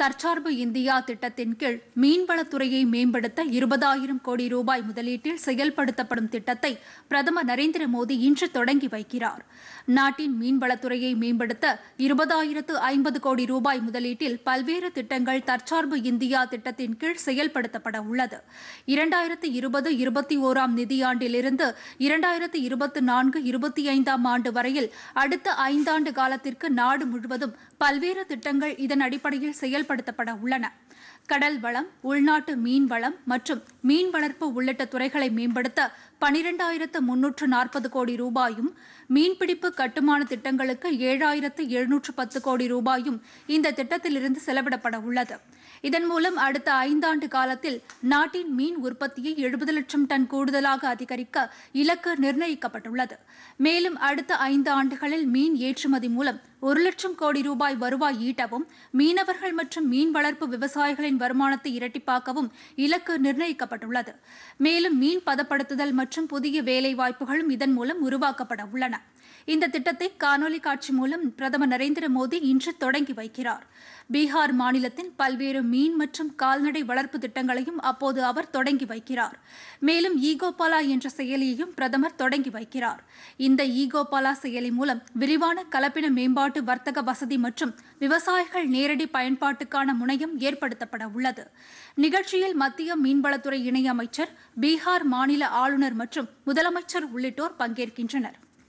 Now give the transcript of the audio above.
தற்சார்பு இந்தியா திட்டத்தின் கீழ் மீன்வளத்துறையை மேம்படுத்த இருபதாயிரம் கோடி ரூபாய் முதலீட்டில் செயல்படுத்தப்படும் திட்டத்தை பிரதமர் நரேந்திர மோடி இன்று தொடங்கி வைக்கிறார் நாட்டின் மீன்வளத்துறையை மேம்படுத்த இருபதாயிரத்து ஐம்பது கோடி ரூபாய் முதலீட்டில் பல்வேறு திட்டங்கள் தற்சார்பு இந்தியா திட்டத்தின் கீழ் செயல்படுத்தப்பட உள்ளது இரண்டாயிரத்து இருபது இருபத்தி ஓராம் நிதியாண்டிலிருந்து இரண்டாயிரத்து இருபத்தி நான்கு இருபத்தி ஐந்தாம் ஆண்டு வரையில் அடுத்த ஐந்தாண்டு காலத்திற்கு நாடு முழுவதும் பல்வேறு திட்டங்கள் இதன் அடிப்படையில் செயல் செயல்படுத்தப்பட உள்ளன கடல் வளம் உள்நாட்டு மீன் வளம் மற்றும் மீன் வளர்ப்பு உள்ளிட்ட துறைகளை மேம்படுத்த பனிரெண்டாயிரத்து முன்னூற்று நாற்பது கோடி ரூபாயும் மீன்பிடிப்பு கட்டுமான திட்டங்களுக்கு ஏழாயிரத்து எழுநூற்று பத்து கோடி ரூபாயும் இந்த திட்டத்திலிருந்து செலவிடப்பட உள்ளது இதன் மூலம் அடுத்த ஐந்தாண்டு காலத்தில் நாட்டின் மீன் உற்பத்தியை எழுபது லட்சம் டன் கூடுதலாக அதிகரிக்க இலக்கு நிர்ணயிக்கப்பட்டுள்ளது மேலும் அடுத்த ஐந்து ஆண்டுகளில் மீன் ஏற்றுமதி மூலம் ஒரு லட்சம் கோடி ரூபாய் வருவாய் ஈட்டவும் மீனவர்கள் மற்றும் மீன் வளர்ப்பு விவசாயிகளின் வருமானத்தை இரட்டிப்பாக்கவும் இலக்கு நிர்ணயிக்கப்பட்டுள்ளது மேலும் மீன் பதப்படுத்துதல் மற்றும் புதிய வேலைவாய்ப்புகளும் இதன் மூலம் உருவாக்கப்பட உள்ளன இந்த திட்டத்தை காணொலி காட்சி மூலம் பிரதமர் நரேந்திர மோடி இன்று தொடங்கி வைக்கிறார் பீகார் மாநிலத்தின் பல்வேறு மீன் மற்றும் கால்நடை வளர்ப்பு திட்டங்களையும் அப்போது அவர் தொடங்கி வைக்கிறார் மேலும் ஈகோபாலா என்ற செயலியையும் பிரதமர் தொடங்கி வைக்கிறார் இந்த ஈகோபாலா செயலி மூலம் விரிவான கலப்பின மேம்பாட்டு வர்த்தக வசதி மற்றும் விவசாயிகள் நேரடி பயன்பாட்டுக்கான முனையம் ஏற்படுத்தப்பட உள்ளது நிகழ்ச்சியில் மத்திய மீன்வளத்துறை இணையமைச்சர் பீகார் மாநில ஆளுநர் மற்றும் முதலமைச்சர் உள்ளிட்டோர் பங்கேற்கின்றனர்